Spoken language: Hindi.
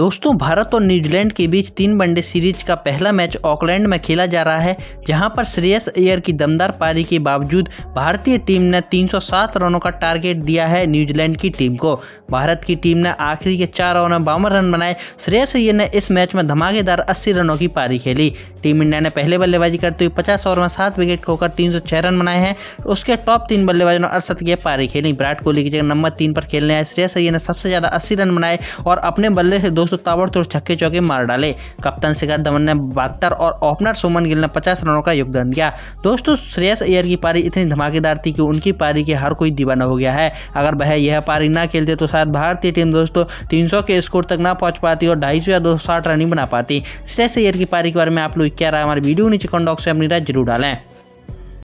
दोस्तों भारत और न्यूजीलैंड के बीच तीन वनडे सीरीज का पहला मैच ऑकलैंड में खेला जा रहा है जहां पर श्रेयस अयर की दमदार पारी के बावजूद भारतीय टीम ने 307 रनों का टारगेट दिया है न्यूजीलैंड की टीम को भारत की टीम ने आखिरी के चार ओवर में बावन रन बनाए श्रेयस अय्यर ने इस मैच में धमाकेदार अस्सी रनों की पारी खेली टीम इंडिया ने पहले बल्लेबाजी करते हुए पचास ओवर में सात विकेट खोकर तीन रन बनाए हैं उसके टॉप तीन बल्लेबाजों ने अड़सठ की पारी खेली विराट कोहली की जगह नंबर तीन पर खेलने आए श्रेयस अय्यर ने सबसे ज़्यादा अस्सी रन बनाए और अपने बल्ले से दो दोस्तों ताबड़तोड़ छक्के चौके मार डाले कप्तान शिखर धवन ने बहत्तर और ओपनर सुमन गिल ने पचास रनों का योगदान दिया दोस्तों श्रेयस अयर की पारी इतनी धमाकेदार थी कि उनकी पारी के हर कोई दीवाना हो गया है अगर वह यह पारी ना खेलते तो शायद भारतीय टीम दोस्तों तीन के स्कोर तक ना पहुंच पाती और ढाई या दो रन ही बना पाती श्रेयस अयर की पारी के बारे में आप लोग क्या है हमारे वीडियो नीचे कॉन्डॉक्स से अपनी राय जरूर डालें